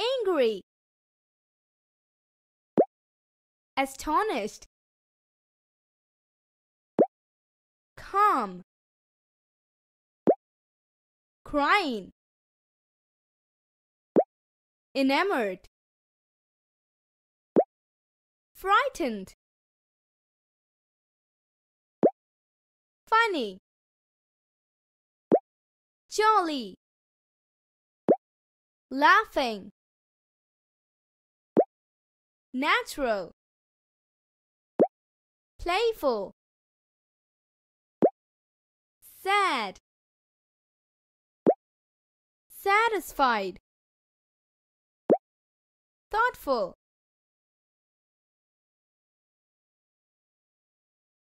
angry astonished calm crying enamored frightened funny jolly laughing natural playful sad satisfied thoughtful